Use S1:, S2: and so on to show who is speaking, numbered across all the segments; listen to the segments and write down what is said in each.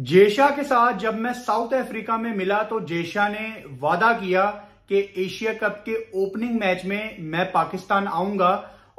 S1: जेशा के साथ जब मैं साउथ अफ्रीका में मिला तो जेशा ने वादा किया कि एशिया कप के ओपनिंग मैच में मैं पाकिस्तान आऊंगा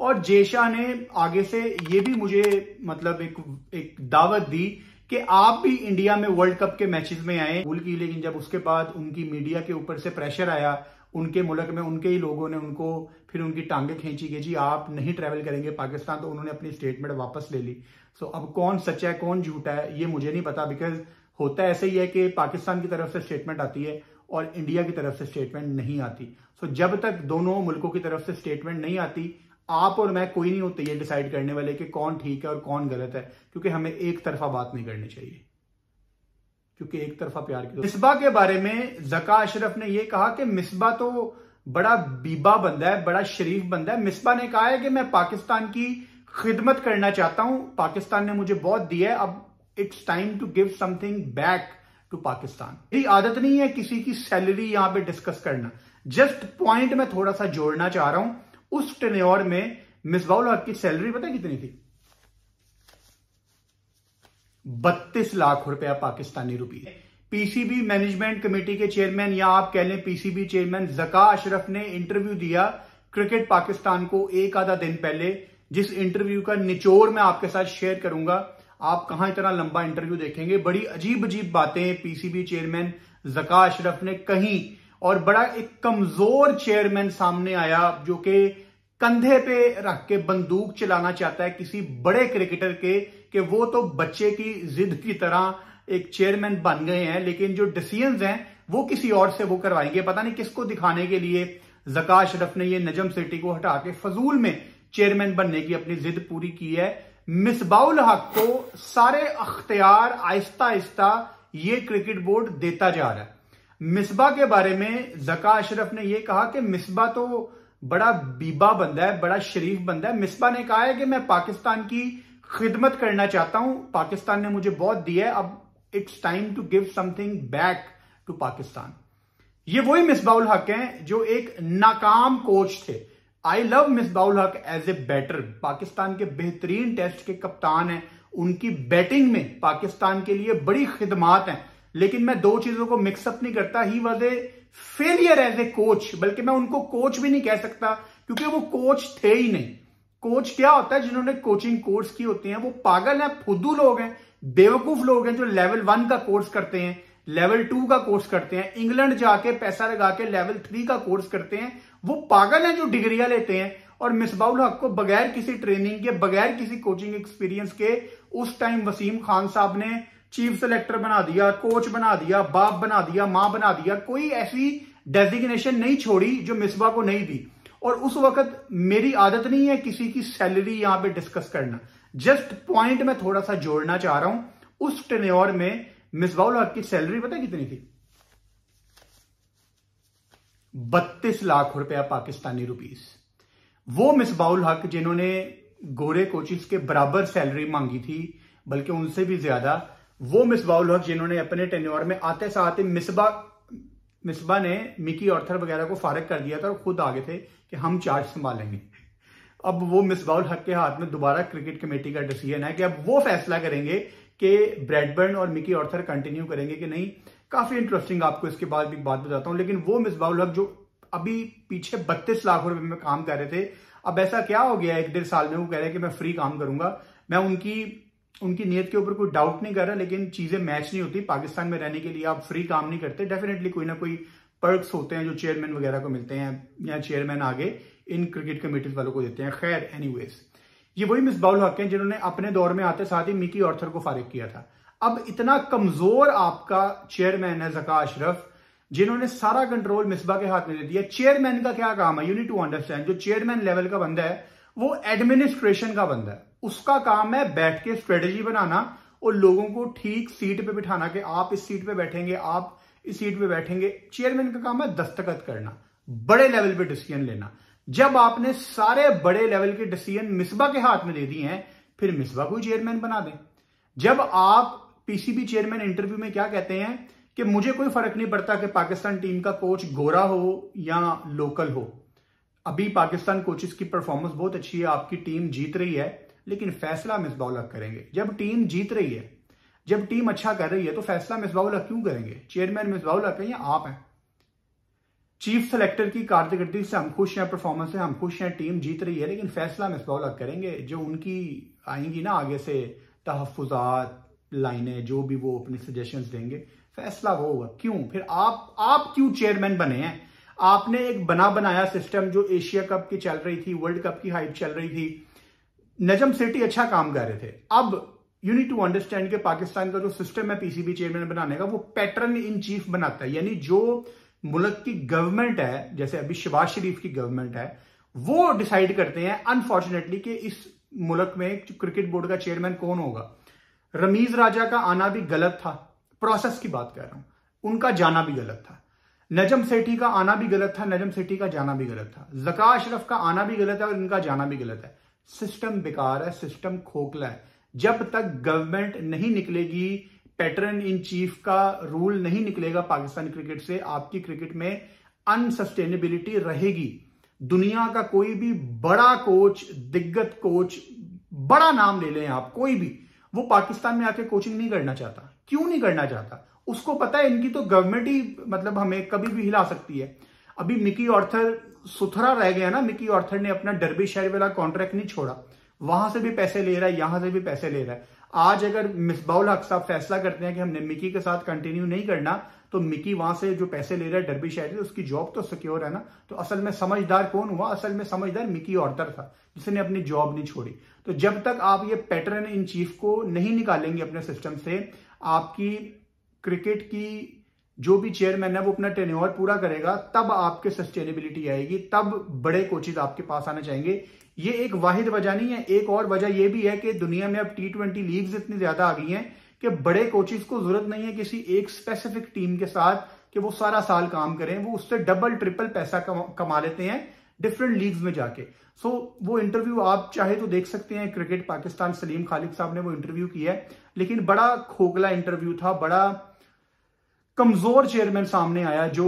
S1: और जेशा ने आगे से ये भी मुझे मतलब एक एक दावत दी कि आप भी इंडिया में वर्ल्ड कप के मैचेस में आए भूल की लेकिन जब उसके बाद उनकी मीडिया के ऊपर से प्रेशर आया उनके मुल्क में उनके ही लोगों ने उनको फिर उनकी टांगे खींची कि जी आप नहीं ट्रैवल करेंगे पाकिस्तान तो उन्होंने अपनी स्टेटमेंट वापस ले ली सो अब कौन सच्चा है कौन झूठा है ये मुझे नहीं पता बिकॉज होता ऐसे ही है कि पाकिस्तान की तरफ से स्टेटमेंट आती है और इंडिया की तरफ से स्टेटमेंट नहीं आती सो जब तक दोनों मुल्कों की तरफ से स्टेटमेंट नहीं आती आप और मैं कोई नहीं होते ये डिसाइड करने वाले कि कौन ठीक है और कौन गलत है क्योंकि हमें एक तरफा बात नहीं करनी चाहिए क्योंकि एक तरफा प्यार की मिसबा के बारे में जका अशरफ ने यह कहा कि मिसबा तो बड़ा बीबा बंदा है बड़ा शरीफ बंदा है मिसबा ने कहा है कि मैं पाकिस्तान की खिदमत करना चाहता हूं पाकिस्तान ने मुझे बहुत दिया है अब it's time to give something back to Pakistan मेरी आदत नहीं है किसी की सैलरी यहां पे डिस्कस करना जस्ट पॉइंट में थोड़ा सा जोड़ना चाह रहा हूं उस टेन्योर में मिसबाउल हक की सैलरी पता कितनी थी बत्तीस लाख रुपया पाकिस्तानी रुपये पीसीबी मैनेजमेंट कमेटी के चेयरमैन या आप कह लें पीसीबी चेयरमैन जका अशरफ ने इंटरव्यू दिया क्रिकेट पाकिस्तान को एक आधा दिन पहले जिस इंटरव्यू का निचोर मैं आपके साथ शेयर करूंगा आप कहां इतना लंबा इंटरव्यू देखेंगे बड़ी अजीब अजीब बातें पीसीबी चेयरमैन जका अशरफ ने कही और बड़ा एक कमजोर चेयरमैन सामने आया जो कि कंधे पे रख के बंदूक चलाना चाहता है किसी बड़े क्रिकेटर के कि वो तो बच्चे की जिद की तरह एक चेयरमैन बन गए हैं लेकिन जो डिसीजन हैं वो किसी और से वो करवाएंगे पता नहीं किसको दिखाने के लिए जका अशरफ ने ये नजम सेटी को हटा के फजूल में चेयरमैन बनने की अपनी जिद पूरी की है मिसबाउल हक को सारे अख्तियार आहिस्ता आहिस्ता ये क्रिकेट बोर्ड देता जा रहा है मिसबा के बारे में जका अशरफ ने यह कहा कि मिसबा तो बड़ा बीबा बंदा है बड़ा शरीफ बंदा है मिसबा ने कहा है कि मैं पाकिस्तान की खिदमत करना चाहता हूं पाकिस्तान ने मुझे बहुत दिया है अब it's time to give something back to Pakistan ये वही मिसबाउल हक हैं जो एक नाकाम कोच थे आई लव मिसबाउल हक एज ए बैटर पाकिस्तान के बेहतरीन टेस्ट के कप्तान हैं उनकी बैटिंग में पाकिस्तान के लिए बड़ी खिदमात हैं लेकिन मैं दो चीजों को मिक्सअप नहीं करता he was a failure as a coach बल्कि मैं उनको कोच भी नहीं कह सकता क्योंकि वो कोच थे ही नहीं कोच क्या होता है जिन्होंने कोचिंग कोर्स की होती है वो पागल है फुद्दू लोग हैं बेवकूफ लोग हैं जो लेवल वन का कोर्स करते हैं लेवल टू का कोर्स करते हैं इंग्लैंड जाके पैसा लगा के लेवल थ्री का कोर्स करते हैं वो पागल है जो डिग्रियां लेते हैं और मिसबाउल हक को बगैर किसी ट्रेनिंग के बगैर किसी कोचिंग एक्सपीरियंस के उस टाइम वसीम खान साहब ने चीफ सेलेक्टर बना दिया कोच बना दिया बाप बना दिया मां बना दिया कोई ऐसी डेजिग्नेशन नहीं छोड़ी जो मिसबा को नहीं दी और उस वक्त मेरी आदत नहीं है किसी की सैलरी यहां पे डिस्कस करना जस्ट पॉइंट में थोड़ा सा जोड़ना चाह रहा हूं उस टेन्योर में मिसबाउल हक की सैलरी पता कितनी थी बत्तीस लाख रुपया पाकिस्तानी रुपीस वो मिसबाउल हक जिन्होंने गोरे कोचिस के बराबर सैलरी मांगी थी बल्कि उनसे भी ज्यादा वो मिसबाउल हक जिन्होंने अपने टेन्योर में आते साथ मिसबा मिसबा ने मिकी ऑर्थर वगैरह को फारग कर दिया था और खुद आगे थे कि हम चार्ज संभालेंगे अब वो मिसबाउल हक के हाथ में दोबारा क्रिकेट कमेटी का डिसीजन है कि अब वो फैसला करेंगे कि ब्रैडबर्न और मिकी ऑर्थर कंटिन्यू करेंगे कि नहीं काफी इंटरेस्टिंग आपको इसके बाद भी बात बताता हूं लेकिन वो मिसबाउल हक जो अभी पीछे बत्तीस लाख रुपए में काम कर रहे थे अब ऐसा क्या हो गया एक डेढ़ साल में वो कह रहे हैं कि मैं फ्री काम करूंगा मैं उनकी उनकी नीयत के ऊपर कोई डाउट नहीं कर रहा लेकिन चीजें मैच नहीं होती पाकिस्तान में रहने के लिए आप फ्री काम नहीं करते डेफिनेटली कोई ना कोई पर्क्स होते हैं जो चेयरमैन वगैरह को मिलते हैं या चेयरमैन आगे इन क्रिकेट कमेटीज वालों को देते हैं खैर एनीवेज ये वही मिसबाउल हक हैं जिन्होंने अपने दौर में आते साथ ही मिकी ऑर्थर को फारिग किया था अब इतना कमजोर आपका चेयरमैन है जका अशरफ जिन्होंने सारा कंट्रोल मिसबा के हाथ में दे दिया चेयरमैन का क्या काम है यूनिट टू अंडरस्टैंड जो चेयरमैन लेवल का बंदा है वो एडमिनिस्ट्रेशन का बंदा है उसका काम है बैठ के स्ट्रेटेजी बनाना और लोगों को ठीक सीट पे बिठाना कि आप इस सीट पे बैठेंगे आप इस सीट पे बैठेंगे चेयरमैन का काम है दस्तखत करना बड़े लेवल पे डिसीजन लेना जब आपने सारे बड़े लेवल के डिसीजन मिसबा के हाथ में दे दिए हैं फिर मिसबा को चेयरमैन बना दें जब आप पीसीबी चेयरमैन इंटरव्यू में क्या कहते हैं कि मुझे कोई फर्क नहीं पड़ता कि पाकिस्तान टीम का कोच गोरा हो या लोकल हो अभी पाकिस्तान कोचेस की परफॉर्मेंस बहुत अच्छी है आपकी टीम जीत रही है लेकिन फैसला मिसबा करेंगे जब टीम जीत रही है जब टीम अच्छा कर रही है तो फैसला मिसबाउला क्यों करेंगे चेयरमैन मिसबाउला कहीं आप हैं चीफ सेलेक्टर की कारदगर्दी से हम खुश हैं परफॉर्मेंस से हम खुश हैं टीम जीत रही है लेकिन फैसला मिसबाउला करेंगे जो उनकी आएंगी ना आगे से तहफात लाइने जो भी वो अपने सजेशन देंगे फैसला वो होगा क्यों फिर आप आप क्यों चेयरमैन बने हैं आपने एक बना बनाया सिस्टम जो एशिया कप की चल रही थी वर्ल्ड कप की हाइप चल रही थी नजम सिटी अच्छा काम कर रहे थे अब यू नीड टू अंडरस्टैंड के पाकिस्तान का जो सिस्टम है पीसीबी चेयरमैन बनाने का वो पैटर्न इन चीफ बनाता है यानी जो मुल्क की गवर्नमेंट है जैसे अभी शबाज शरीफ की गवर्नमेंट है वो डिसाइड करते हैं अनफॉर्चुनेटली कि इस मुल्क में क्रिकेट बोर्ड का चेयरमैन कौन होगा रमीज राजा का आना भी गलत था प्रोसेस की बात कर रहा हूं उनका जाना भी गलत था नजम सेठी का आना भी गलत था नजम सेठी का जाना भी गलत था जका अशरफ का आना भी गलत है और इनका जाना भी गलत है सिस्टम बेकार है सिस्टम खोखला है जब तक गवर्नमेंट नहीं निकलेगी पैटर्न इन चीफ का रूल नहीं निकलेगा पाकिस्तान क्रिकेट से आपकी क्रिकेट में अनसस्टेनेबिलिटी रहेगी दुनिया का कोई भी बड़ा कोच दिग्गत कोच बड़ा नाम ले लें आप कोई भी वो पाकिस्तान में आके कोचिंग नहीं करना चाहता क्यों नहीं करना चाहता उसको पता है इनकी तो गवर्नमेंट ही मतलब हमें कभी भी हिला सकती है अभी मिकी ऑर्थर सुथरा रह गया ना मिकी ऑर्थर ने अपना डरबी शहर वाला कॉन्ट्रैक्ट नहीं छोड़ा वहां से भी पैसे ले रहा है यहां से भी पैसे ले रहा है आज अगर मिसबाउल हक साहब फैसला करते हैं कि हमने मिकी के साथ कंटिन्यू नहीं करना तो मिकी वहां से जो पैसे ले रहा है डरबी शहर उसकी जॉब तो सिक्योर है ना तो असल में समझदार कौन हुआ असल में समझदार मिकी ऑर्डर था जिसने अपनी जॉब नहीं छोड़ी तो जब तक आप ये पैटर्न इन चीफ को नहीं निकालेंगे अपने सिस्टम से आपकी क्रिकेट की जो भी चेयरमैन है वो अपना टेन्योर पूरा करेगा तब आपके सस्टेनेबिलिटी आएगी तब बड़े कोचेज आपके पास आने चाहेंगे ये एक वाहिद वजह नहीं है एक और वजह यह भी है कि दुनिया में अब टी ट्वेंटी लीग्स इतनी ज्यादा आ गई हैं कि बड़े कोचेज को जरूरत नहीं है किसी एक स्पेसिफिक टीम के साथ कि वो सारा साल काम करें वो उससे डबल ट्रिपल पैसा कमा, कमा लेते हैं डिफरेंट लीग्स में जाके सो so, वो इंटरव्यू आप चाहे तो देख सकते हैं क्रिकेट पाकिस्तान सलीम खालिद साहब ने वो इंटरव्यू किया है लेकिन बड़ा खोखला इंटरव्यू था बड़ा कमजोर चेयरमैन सामने आया जो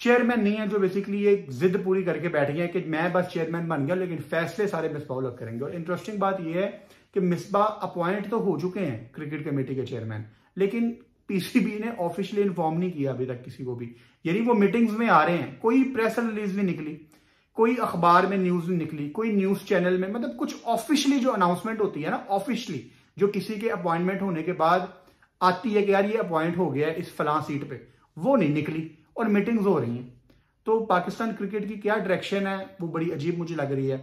S1: चेयरमैन नहीं है जो बेसिकली ये जिद पूरी करके बैठ गया कि मैं बस चेयरमैन बन गया लेकिन फैसले सारे मिसबा उलग करेंगे और इंटरेस्टिंग बात यह है कि मिसबा अपॉइंट तो हो चुके हैं क्रिकेट कमेटी के चेयरमैन लेकिन पीसीबी ने ऑफिशियली इन्फॉर्म नहीं किया अभी तक किसी को भी यानी वो मीटिंग्स में आ रहे हैं कोई प्रेस रिलीज नहीं निकली कोई अखबार में न्यूज नहीं निकली कोई न्यूज चैनल में मतलब कुछ ऑफिशियली जो अनाउंसमेंट होती है ना ऑफिशियली जो किसी के अपॉइंटमेंट होने के बाद आती है कि यार ये अपॉइंट हो गया है इस फलां सीट पे वो नहीं निकली और मीटिंग्स हो रही हैं तो पाकिस्तान क्रिकेट की क्या डायरेक्शन है वो बड़ी अजीब मुझे लग रही है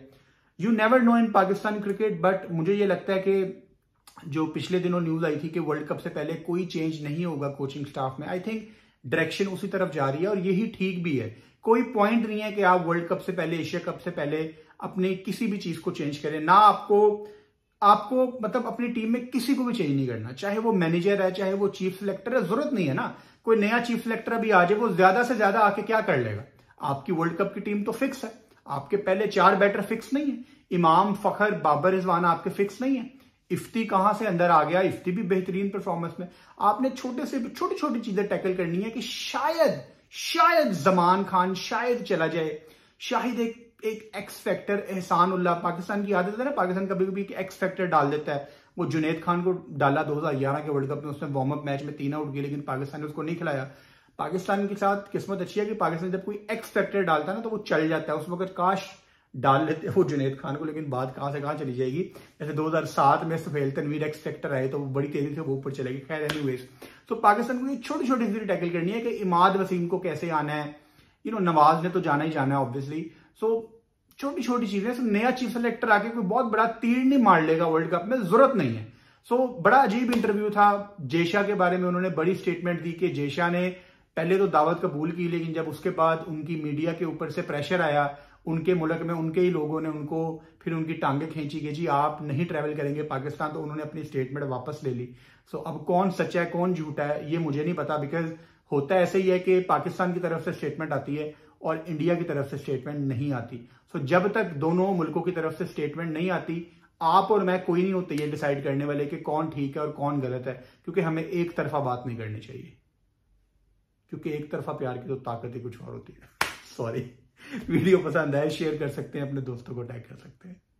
S1: you never know in Pakistan cricket but मुझे ये लगता है कि जो पिछले दिनों न्यूज आई थी कि वर्ल्ड कप से पहले कोई चेंज नहीं होगा कोचिंग स्टाफ में आई थिंक डायरेक्शन उसी तरफ जा रही है और यही ठीक भी है कोई पॉइंट नहीं है कि आप वर्ल्ड कप से पहले एशिया कप से पहले अपनी किसी भी चीज को चेंज करें ना आपको आपको मतलब अपनी टीम में किसी को भी चेंज नहीं करना चाहे वो मैनेजर है चाहे वो चीफ सिलेक्टर है जरूरत नहीं है ना कोई नया चीफ सिलेक्टर अभी आ जाए वो ज्यादा से ज्यादा आके क्या कर लेगा आपकी वर्ल्ड कप की टीम तो फिक्स है आपके पहले चार बैटर फिक्स नहीं है इमाम फखर बाबर रिजवाना आपके फिक्स नहीं है इफ्ती कहां से अंदर आ गया इफ्ती भी बेहतरीन परफॉर्मेंस में आपने छोटे से छोटी छोटी चीजें टैकल करनी है कि शायद शायद जमान खान शायद चला जाए शाहिद एक एक एक्स फैक्टर एहसान उल्ला पाकिस्तान की आदत है ना पाकिस्तान कभी कभी एक एक्स फैक्टर डाल देता है वो जुनेद खान को डाला 2011 के वर्ल्ड कप में उसने वार्म अप मैच में तीन आउट किए लेकिन पाकिस्तान ने उसको नहीं खिलाया पाकिस्तान के साथ किस्मत अच्छी है कि पाकिस्तान जब कोई एक्स फैक्टर डालता है ना तो वो चल जाता है उस वक्त काश डाल लेते वो जुनेद खान को लेकिन बात कहां से कहां चली जाएगी जैसे 2007 में सफेल तनवीर एक्स फैक्टर आए तो वो बड़ी तेजी से वो ऊपर चले गए खैर एनीवेज तो पाकिस्तान को ये छोटी छोटी चीजें टैकल करनी है कि इमाद वसीम को कैसे आना है यू नो नवाज ने तो जाना ही जाना है ऑब्वियसली सो छोटी छोटी चीजें नया चीफ सेलेक्टर आके कोई बहुत बड़ा तीर नहीं मार लेगा वर्ल्ड कप में जरूरत नहीं है सो so, बड़ा अजीब इंटरव्यू था जेशा के बारे में उन्होंने बड़ी स्टेटमेंट दी कि जेशा ने पहले तो दावत कबूल की लेकिन जब उसके बाद उनकी मीडिया के ऊपर से प्रेशर आया उनके मुल्क में उनके ही लोगों ने उनको फिर उनकी टांगे खींची कि जी आप नहीं ट्रैवल करेंगे पाकिस्तान तो उन्होंने अपनी स्टेटमेंट वापस ले ली सो so, अब कौन सच्चा है कौन झूठा है ये मुझे नहीं पता बिकॉज होता ऐसे ही है कि पाकिस्तान की तरफ से स्टेटमेंट आती है और इंडिया की तरफ से स्टेटमेंट नहीं आती सो so, जब तक दोनों मुल्कों की तरफ से स्टेटमेंट नहीं आती आप और मैं कोई नहीं होते ये डिसाइड करने वाले कि कौन ठीक है और कौन गलत है क्योंकि हमें एक तरफा बात नहीं करनी चाहिए क्योंकि एक तरफा प्यार की तो ताकत ही कुछ और होती है सॉरी वीडियो पसंद आए शेयर कर सकते हैं अपने दोस्तों को टैग कर सकते हैं